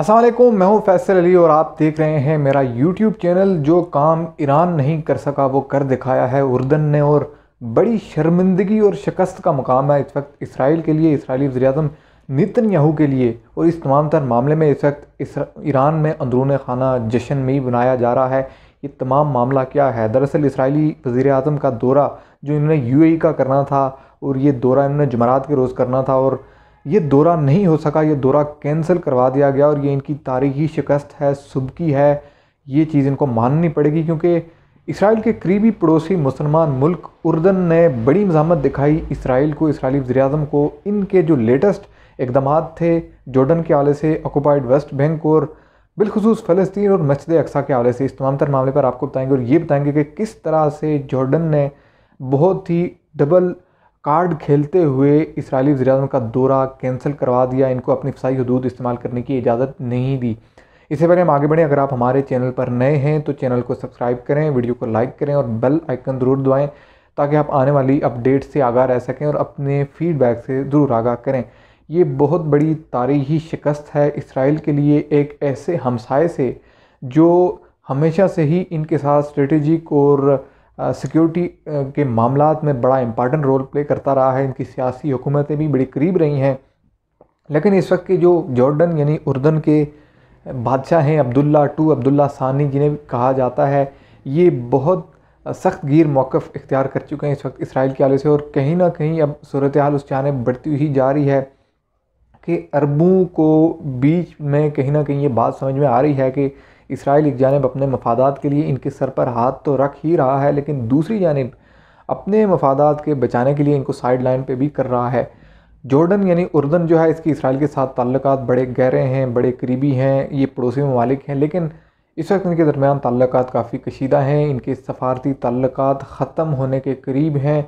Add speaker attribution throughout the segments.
Speaker 1: असलम मैं हूं फैसल अली और आप देख रहे हैं मेरा यूट्यूब चैनल जो काम ईरान नहीं कर सका वो कर दिखाया है उर्दन ने और बड़ी शर्मिंदगी और शिकस्त का मुकाम है इस वक्त इसराइल के लिए इसराइली अजम नितिन याहू के लिए और इस तमाम तर मामले में इस वक्त ईरान में अंदरून खाना जश्न में ही बनाया जा रहा है ये तमाम मामला क्या है दरअसल इसराइली वज़ी अजम का दौरा जो इन्होंने यू e का करना था और ये दौरा इन्होंने जमारात के रोज़ करना था और ये दौरा नहीं हो सका ये दौरा कैंसिल करवा दिया गया और ये इनकी तारीखी शिकस्त है सुबकी है ये चीज़ इनको माननी पड़ेगी क्योंकि इसराइल के करीबी पड़ोसी मुसलमान मुल्क उर्दन ने बड़ी मजामत दिखाई इसराइल को इसराइली वजी को इनके जो लेटेस्ट इकदाम थे जॉर्डन के आले से ऑक्यूपाइड वेस्ट बैंक और बिलखसूस फ़लस्तीन और मस्जिद अक्सा के आले से इस तमाम तर मामले पर आपको बताएंगे और ये बताएंगे कि किस तरह से जॉर्डन ने बहुत ही डबल कार्ड खेलते हुए इसराइली वजी का दौरा कैंसिल करवा दिया इनको अपनी फसाई हदूद इस्तेमाल करने की इजाज़त नहीं दी इससे पहले हम आगे बढ़ें अगर आप हमारे चैनल पर नए हैं तो चैनल को सब्सक्राइब करें वीडियो को लाइक करें और बेल आइकन ज़रूर दबाएँ ताकि आप आने वाली अपडेट से आगाह रह सकें और अपने फीडबैक से ज़रूर आगाह करें ये बहुत बड़ी तारीखी शिकस्त है इसराइल के लिए एक ऐसे हमसाए से जो हमेशा से ही इनके साथ स्ट्रेटजिक और सिक्योरिटी के मामला में बड़ा इंपॉर्टेंट रोल प्ले करता रहा है इनकी सियासी हुकूमतें भी बड़ी करीब रही हैं लेकिन इस वक्त के जो जॉर्डन यानी उर्दन के बादशाह हैं अब्दुल्ला टू अब्दुल्ला सानी जिन्हें कहा जाता है ये बहुत सख्त गिर मौक़ इख्तियार कर चुके हैं इस वक्त इसराइल के हवाले से और कहीं ना कहीं अब सूरत हाल उस जानब बढ़ती हुई जा रही है कि अरबों को बीच में कहीं ना कहीं ये बात समझ में आ रही है कि इसराइल एक जानब अपने मफादात के लिए इनके सर पर हाथ तो रख ही रहा है लेकिन दूसरी जानब अपने मफादात के बचाने के लिए इनको साइड लाइन पर भी कर रहा है जॉर्डन यानी उर्दन जो है इसकी इसराइल के साथ ताल्लुक बड़े गहरे हैं बड़े करीबी हैं ये पड़ोसी ममालिक हैं लेकिन इस वक्त इनके दरमियान ताल्लुक काफ़ी कशीदा हैं इनके सफारती ताल्लुक ख़त्म होने के करीब हैं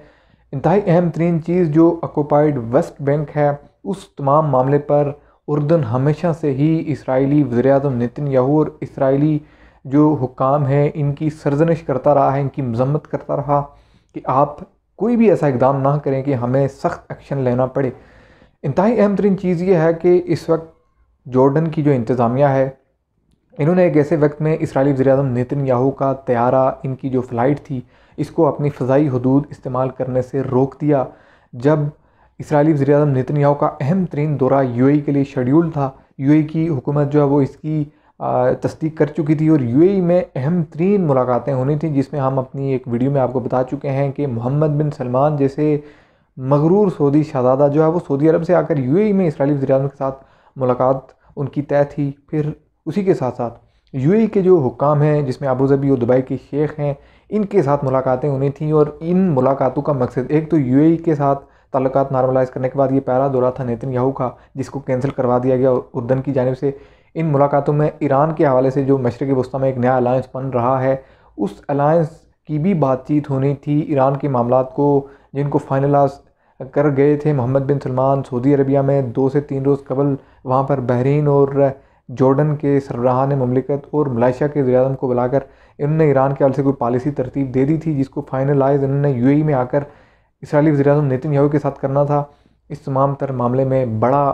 Speaker 1: इंतहाई अहम तरीन चीज़ जो अकोपाइड वेस्ट बैंक है उस तमाम मामले पर उर्दन हमेशा से ही इसराइली वज़र अजम नितिन याहू और इसराइली जो हुकाम है इनकी सरजनश करता रहा है इनकी मजम्मत करता रहा कि आप कोई भी ऐसा इकदाम ना करें कि हमें सख्त एक्शन लेना पड़े इंतहाई अहम तरीन चीज़ यह है कि इस वक्त जॉर्डन की जो इंतज़ामिया है इन्होंने एक ऐसे वक्त में इसराइली वजी अजम नितिन याहू का तैयारा इनकी जो फ़्लाइट थी इसको अपनी फ़जाई हदूद इस्तेमाल करने से रोक दिया जब इसराइली वजी अजम नितनयाओ का अहम तरीन दौरा यू के लिए शेड्यूल था यू की हुकूमत जो है वो इसकी तस्दीक कर चुकी थी और ए में अहम तरीन मुलाकातें होनी थी जिसमें हम अपनी एक वीडियो में आपको बता चुके हैं कि मोहम्मद बिन सलमान जैसे मगरूर सऊदी शहजादा जो है वो सऊदी अरब से आकर ए में इसराइली वजी के साथ मुलाकात उनकी तय थी फिर उसी के साथ साथ यूएई के जो हुकाम हैं जिसमें आबूजबी और दुबई के शेख हैं इनके साथ मुलाकातें होनी थी और इन मुलाकातों का मकसद एक तो ए के साथ ताल्लुकात नॉर्मलाइज करने के बाद ये पहला दौरा था नितिन याहू का जिसको कैंसिल करवा दिया गया उर्दन की जानब से इन मुलाकातों में ईरान के हवाले से जो मशरक वस्ती में एक नया अलायंस बन रहा है उस अलायंस की भी बातचीत होनी थी ईरान के मामला को जिनको फाइनलाइज कर गए थे Mohammed bin Salman Saudi Arabia में दो से तीन रोज़ कबल वहाँ पर बहरीन और जॉर्डन के सरबराहान ममलिकत और मलेशिया के वजेम को बुलाकर इन्होंने ईरान के हवाले से कोई पॉलिसी तरतीब दे दी थी जिसको फाइनलाइज इन्होंने यूएई में आकर इसराइली वजी अजम नितिन याहू के साथ करना था इस तमाम तर मामले में बड़ा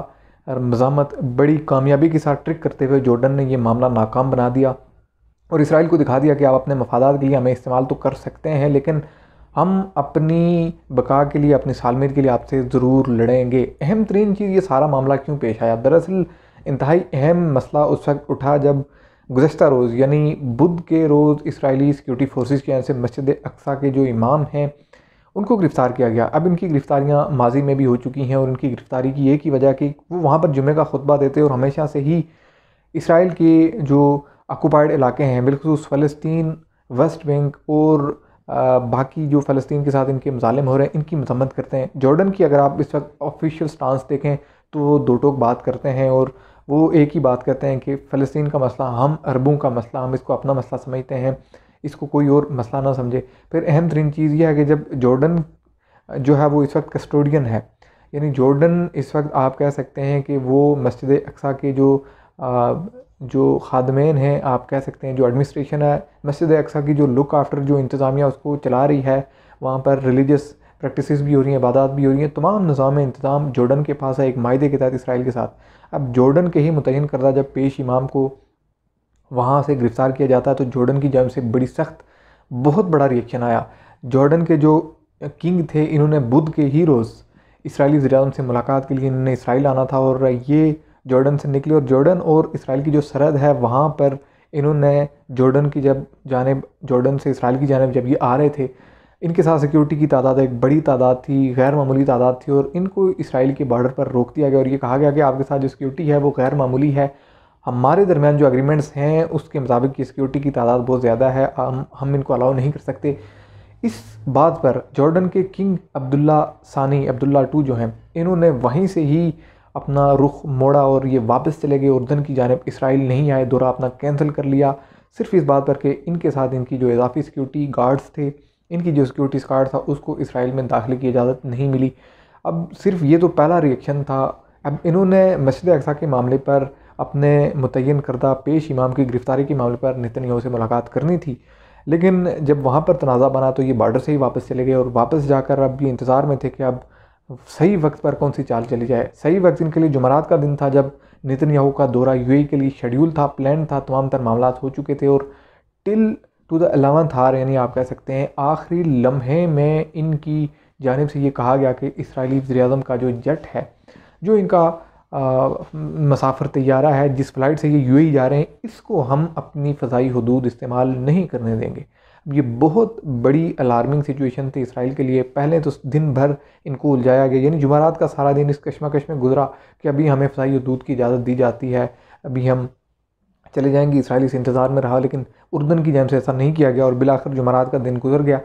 Speaker 1: मजामत बड़ी कामयाबी के साथ ट्रिक करते हुए जॉर्डन ने यह मामला नाकाम बना दिया और इसराइल को दिखा दिया कि आप अपने मफादा के लिए हमें इस्तेमाल तो कर सकते हैं लेकिन हम अपनी बका के लिए अपनी सालमेर के लिए आपसे ज़रूर लड़ेंगे अहम तरीन चीज़ ये सारा मामला क्यों पेश आया दरअसल इंतहाई अहम मसला उस वक्त उठा जब गुज्त रोज़ यानी बुध के रोज़ इसराइली सिक्योरिटी फोर्स की से मस्जिद अक्सा के जो इमाम हैं उनको गिरफ़्तार किया गया अब इनकी गिरफ़्तारियाँ माजी में भी हो चुकी हैं और इनकी गिरफ़्तारी की एक ही वजह कि वो वहाँ पर जुमे का खुतबा देते और हमेशा से ही इसराइल के जो ऑक्यूपाइड इलाके हैं बिलखसूस फ़लस्तीन वेस्ट बैंक और बाकी जो फ़लस्तीन के साथ इनके मजालम हो रहे हैं इनकी मजम्मत करते हैं जॉर्डन की अगर आप इस वक्त ऑफिशियल स्टांस देखें तो वो दो टोक बात करते हैं और वो एक ही बात करते हैं कि फ़लस्तीन का मसला हम अरबों का मसला हम इसको अपना मसला समझते हैं इसको कोई और मसला ना समझे फिर अहम तरीन चीज़ यह है कि जब जॉर्डन जो है वो इस वक्त कस्टोडियन है यानी जॉर्डन इस वक्त आप कह सकते हैं कि वो मस्जिद अक्सा के जो आ, जो खादमेन हैं आप कह सकते हैं जो एडमिनिस्ट्रेशन है मस्जिद अक्सा की जो लुक आफ्टर जो इंतज़ामिया उसको चला रही है वहाँ पर रिलीजस प्रैक्टिस भी हो रही हैं इबादत भी हो रही हैं तमाम निज़ाम इंतज़ाम जॉर्डन के पास है एक माहे के तहत इसराइल के साथ अब जॉर्डन के ही मुतन करदा जब पेश इमाम को वहाँ से गिरफ़्तार किया जाता है तो जॉर्डन की जानब से बड़ी सख्त बहुत बड़ा रिएक्शन आया जॉर्डन के जो किंग थे इन्होंने बुद्ध के हीरोज़ इसराइली जरा से मुलाकात के लिए इन्होंने इसराइल आना था और ये जॉर्डन से निकले और जॉर्डन और इसराइल की जो सरहद है वहाँ पर इन्होंने जॉर्डन की जब जानब जॉर्डन से इसराइल की जानब जब ये आ रहे थे इनके साथ सिक्योरिटी की तादाद एक बड़ी तादाद थी गैर मामूली तादाद थी और इनको इसराइल के बॉर्डर पर रोक दिया गया और ये कहा गया कि आपके साथ जो सिक्योरिटी है वो गैर मामूली है हमारे दरमियान जो एग्रीमेंट्स हैं उसके मुताबिक की सिक्योरिटी की तादाद बहुत ज़्यादा है हम हम इनको अलाउ नहीं कर सकते इस बात पर जॉर्डन के किंग अब्दुल्ला सानी अब्दुल्ला टू जो हैं इन्होंने वहीं से ही अपना रुख मोड़ा और ये वापस चले गए उर्दन की जानब इसराइल नहीं आए दौरा अपना कैंसिल कर लिया सिर्फ इस बात पर कि इनके साथ इनकी जो इजाफी सिक्योरिटी गार्ड्स थे इनकी जो सिक्योरिटी गार्ड था उसको इसराइल में दाखिले की इजाज़त नहीं मिली अब सिर्फ ये तो पहला रिएक्शन था अब इन्होंने मस्जिद अक्सा के मामले पर अपने मुतन करदा पेश इमाम की गिरफ़्तारी के मामले पर यहू से मुलाकात करनी थी लेकिन जब वहाँ पर तनाज़ा बना तो ये बॉर्डर से ही वापस चले गए और वापस जाकर अब ये इंतज़ार में थे कि अब सही वक्त पर कौन सी चाल चली जाए सही वक्त इनके लिए जुमरात का दिन था जब नितन्याहू का दौरा यू के लिए शेड्यूल था प्लान था तमाम तर मामला हो चुके थे और टिल टू द अलेवंथ हार यानी आप कह सकते हैं आखिरी लम्हे में इनकी जानब से ये कहा गया कि इसराइली वजी का जो जेट है जो इनका मसाफर तैयारा है जिस फ़्लाइट से ये यू जा रहे हैं इसको हम अपनी फ़जाई हदूद इस्तेमाल नहीं करने देंगे अब ये बहुत बड़ी अलार्मिंग सिचुएशन थी इसराइल के लिए पहले तो दिन भर इनको उलझाया गया यानी जुमारात का सारा दिन इस कश्मकश में गुजरा कि अभी हमें फ़जाई हदूद की इजाज़त दी जाती है अभी हम चले जाएंगे इसराइल इस इंतज़ार में रहा लेकिन उर्दन की जैम से ऐसा नहीं किया गया और बिलाकर जुमारात का दिन गुजर गया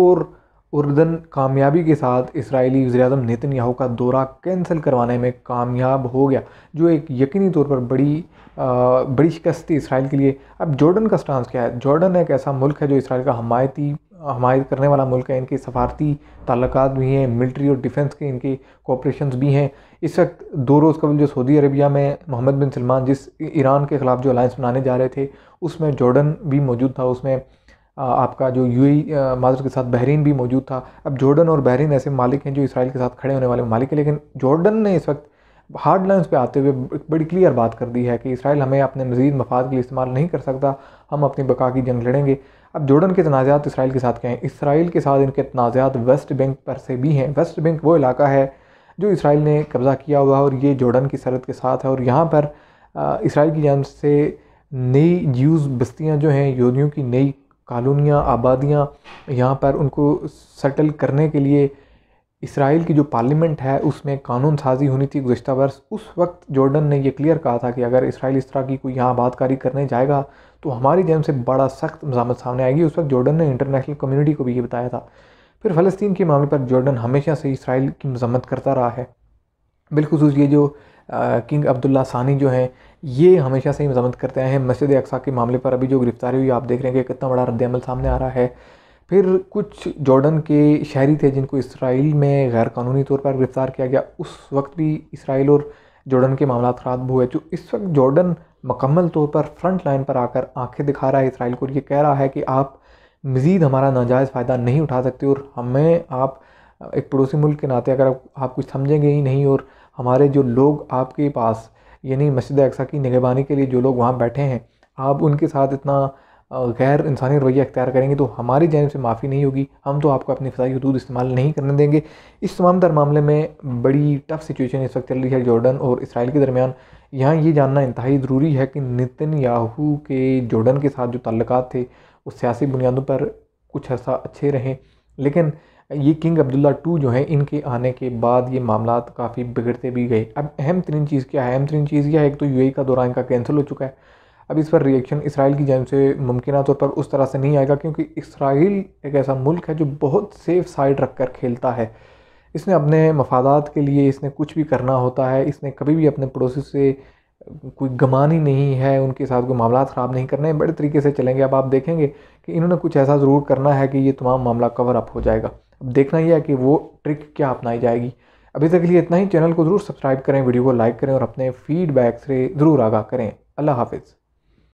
Speaker 1: और उर्दन कामयाबी के साथ इसराइली नितिन याहू का दौरा कैंसिल करवाने में कामयाब हो गया जो एक यकीनी तौर पर बड़ी आ, बड़ी शिकस्त थी इसराइल के लिए अब जॉर्डन का स्टांस क्या है जॉर्डन एक ऐसा मुल्क है जो इसराइल का हमायती हमायत करने वाला मुल्क है इनके सफारती ताल्लक भी हैं मिल्ट्री और डिफेंस के इनके कॉपरेशन भी हैं इस वक्त दो रोज़ कबल जो सऊदी अरबिया में मोहम्मद बिन सलमान जिस ईरान के ख़िलाफ़ जो अलायंस बनाने जा रहे थे उसमें जॉर्डन भी मौजूद था उसमें आपका जो यू ई के साथ बहरीन भी मौजूद था अब जॉर्डन और बहरीन ऐसे मालिक हैं जो इसराइल के साथ खड़े होने वाले मालिक हैं लेकिन जॉर्डन ने इस वक्त हार्ड लाइन्स पे आते हुए बड़ी क्लियर बात कर दी है कि इसराइल हमें अपने मजीद मफाद के लिए इस्तेमाल नहीं कर सकता हम अपनी बका की जंग लड़ेंगे अब जॉर्डन के तनाज़ात इसराइल के साथ क्या हैं इसराइल के साथ इनके तनाज़ात वेस्ट बैंक पर से भी हैं वेस्ट बैंक वो इलाका है जो इसराइल ने कब्ज़ा किया हुआ है और ये जॉर्डन की सरहद के साथ है और यहाँ पर इसराइल की जान से नई यूज़ बस्तियाँ जो हैं योदियों की नई कॉलोनियाँ आबादियाँ यहाँ पर उनको सेटल करने के लिए इसराइल की जो पार्लियामेंट है उसमें कानून साजी होनी थी गुज्त वर्ष उस वक्त जॉर्डन ने यह क्लियर कहा था कि अगर इसराइल इस तरह की कोई यहाँ आबादकारी करने जाएगा तो हमारी जन्म से बड़ा सख्त मजामत सामने आएगी उस वक्त जॉर्डन ने इंटरनेशनल कम्यूनिटी को भी ये बताया था फिर फ़लस्तीन के मामले पर जॉर्डन हमेशा से इसराइल की मजम्मत करता रहा है बिलखसूस ये जो आ, किंग अब्दुल्ला सानी जो हैं ये हमेशा से ही मजम्मत करते आए हैं मस्जिद अक्सा के मामले पर अभी जो गिरफ्तारी हुई आप देख रहे हैं कि कितना बड़ा रद्दमल सामने आ रहा है फिर कुछ जॉर्डन के शहरी थे जिनको इसराइल में गैर कानूनी तौर पर गिरफ़्तार किया गया उस वक्त भी इसराइल और जॉर्डन के मामला खराब हुए जो इस वक्त जॉर्डन मकम्मल तौर पर फ्रंट लाइन पर आकर आंखें दिखा रहा है इसराइल को ये कह रहा है कि आप मज़ीद हमारा नाजायज़ फ़ायदा नहीं उठा सकते और हमें आप एक पड़ोसी मुल्क के नाते अगर आप कुछ समझेंगे ही नहीं और हमारे जो लोग आपके पास यानी मस्जिद अक्सा की निगहबानी के लिए जो लोग वहाँ बैठे हैं आप उनके साथ इतना गैर इंसानी रवैया अख्तियार करेंगे तो हमारी जानब से माफ़ी नहीं होगी हम तो आपको अपनी फ़ाई हदूद इस्तेमाल नहीं करने देंगे इस तमाम तर मामले में बड़ी टफ सिचुएशन इस वक्त चल रही है जॉर्डन और इसराइल के दरमियान यहाँ ये जानना इंतहाई ज़रूरी है कि नितिन याहू के जॉर्डन के साथ जो तल्लक थे वो सियासी बुनियादों पर कुछ अर्सा अच्छे रहें लेकिन ये किंग अब्दुल्ला टू जो है इनके आने के बाद ये मामला काफ़ी बिगड़ते भी गए अब अहम तरीन चीज़ क्या है अहम तरीन चीज़ यह है एक तो यू का दौरा इनका कैंसिल हो चुका है अब इस पर रिएक्शन इसराइल की जानब से मुमकिन तौर पर उस तरह से नहीं आएगा क्योंकि इसराइल एक ऐसा मुल्क है जो बहुत सेफ साइड रख कर खेलता है इसने अपने मफादात के लिए इसने कुछ भी करना होता है इसने कभी भी अपने पड़ोसी से कोई गमान ही नहीं है उनके साथ कोई मामला ख़राब नहीं करने बड़े तरीके से चलेंगे अब आप देखेंगे कि इन्होंने कुछ ऐसा ज़रूर करना है कि ये तमाम मामला कवर अप हो जाएगा देखना यह है कि वो ट्रिक क्या अपनाई जाएगी अभी तक के लिए इतना ही चैनल को ज़रूर सब्सक्राइब करें वीडियो को लाइक करें और अपने फीडबैक से ज़रूर आगाह करें अल्लाह हाफिज़